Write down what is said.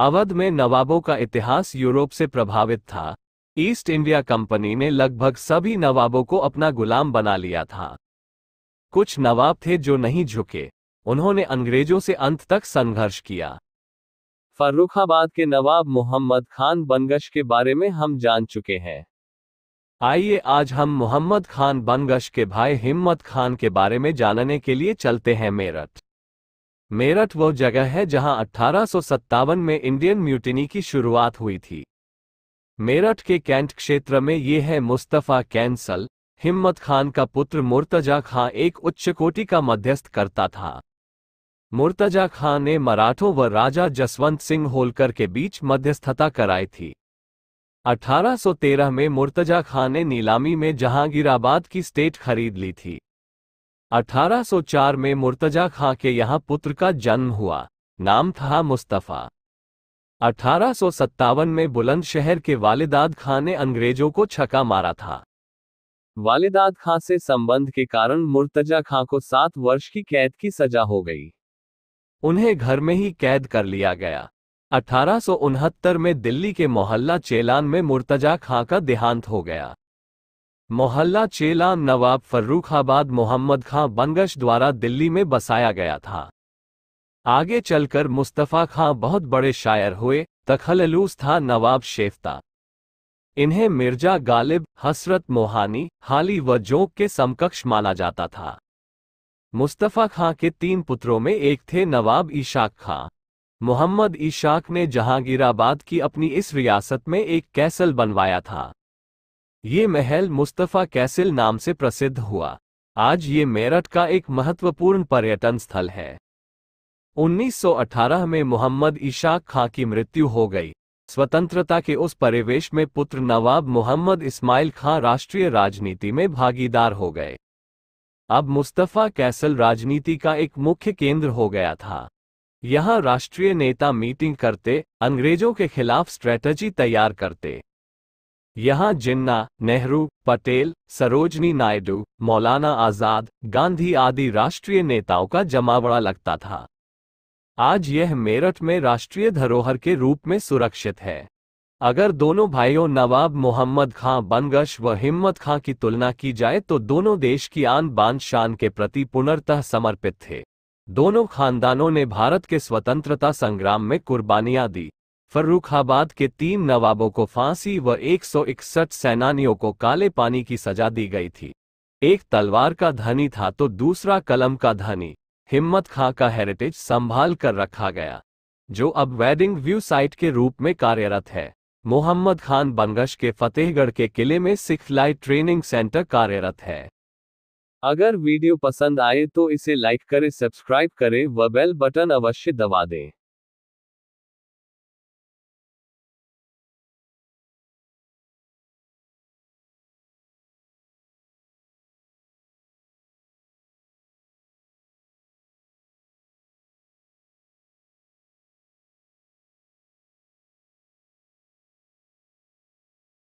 अवध में नवाबों का इतिहास यूरोप से प्रभावित था ईस्ट इंडिया कंपनी ने लगभग सभी नवाबों को अपना गुलाम बना लिया था कुछ नवाब थे जो नहीं झुके उन्होंने अंग्रेजों से अंत तक संघर्ष किया फर्रुखाबाद के नवाब मोहम्मद खान बनगश के बारे में हम जान चुके हैं आइए आज हम मोहम्मद खान बनगश के भाई हिम्मत खान के बारे में जानने के लिए चलते हैं मेरठ मेरठ वो जगह है जहां अठारह में इंडियन म्यूटिनी की शुरुआत हुई थी मेरठ के कैंट क्षेत्र में ये है मुस्तफ़ा कैंसल हिम्मत खान का पुत्र मुर्तजा खां एक उच्च कोटि का मध्यस्थ करता था मुर्तजा खां ने मराठों व राजा जसवंत सिंह होलकर के बीच मध्यस्थता कराई थी 1813 में मुर्तजा खां ने नीलामी में जहांगीराबाद की स्टेट खरीद ली थी 1804 में मुर्तजा खां के यहाँ पुत्र का जन्म हुआ नाम था मुस्तफ़ा अठारह में बुलंदशहर के वालिदाद खां ने अंग्रेजों को छका मारा था वालिदाद खां से संबंध के कारण मुर्तजा खां को सात वर्ष की कैद की सजा हो गई उन्हें घर में ही कैद कर लिया गया अठारह में दिल्ली के मोहल्ला चेलान में मुर्तजा खां का देहांत हो गया मोहल्ला चेला नवाब फर्रुखाबाद मोहम्मद खां बंगश द्वारा दिल्ली में बसाया गया था आगे चलकर मुस्तफ़ा खां बहुत बड़े शायर हुए तखललूस था नवाब शेफता इन्हें मिर्जा गालिब हसरत मोहानी हाली व जोंक के समकक्ष माना जाता था मुस्तफ़ा खां के तीन पुत्रों में एक थे नवाब ईशाक खां मोहम्मद ईशाक ने जहांगीराबाद की अपनी इस रियासत में एक कैसल बनवाया था ये महल मुस्तफ़ा कैसिल नाम से प्रसिद्ध हुआ आज ये मेरठ का एक महत्वपूर्ण पर्यटन स्थल है 1918 में मोहम्मद इशाक खां की मृत्यु हो गई स्वतंत्रता के उस परिवेश में पुत्र नवाब मोहम्मद इस्माइल खां राष्ट्रीय राजनीति में भागीदार हो गए अब मुस्तफ़ा कैसल राजनीति का एक मुख्य केंद्र हो गया था यहाँ राष्ट्रीय नेता मीटिंग करते अंग्रेजों के खिलाफ स्ट्रेटजी तैयार करते यहाँ जिन्ना नेहरू पटेल सरोजनी नायडू मौलाना आजाद गांधी आदि राष्ट्रीय नेताओं का जमावड़ा लगता था आज यह मेरठ में राष्ट्रीय धरोहर के रूप में सुरक्षित है अगर दोनों भाइयों नवाब मोहम्मद खां बनगश व हिम्मत खां की तुलना की जाए तो दोनों देश की आन बान शान के प्रति पुनर्तः समर्पित थे दोनों खानदानों ने भारत के स्वतंत्रता संग्राम में कुर्बानियां दी फर्रुखाबाद के तीन नवाबों को फांसी व एक सैनानियों को काले पानी की सजा दी गई थी एक तलवार का धनी था तो दूसरा कलम का धनी हिम्मत खां का हेरिटेज संभाल कर रखा गया जो अब वेडिंग व्यू साइट के रूप में कार्यरत है मोहम्मद खान बनगश के फतेहगढ़ के किले में सिख लाइट ट्रेनिंग सेंटर कार्यरत है अगर वीडियो पसंद आए तो इसे लाइक करें सब्सक्राइब करें व बेल बटन अवश्य दबा दें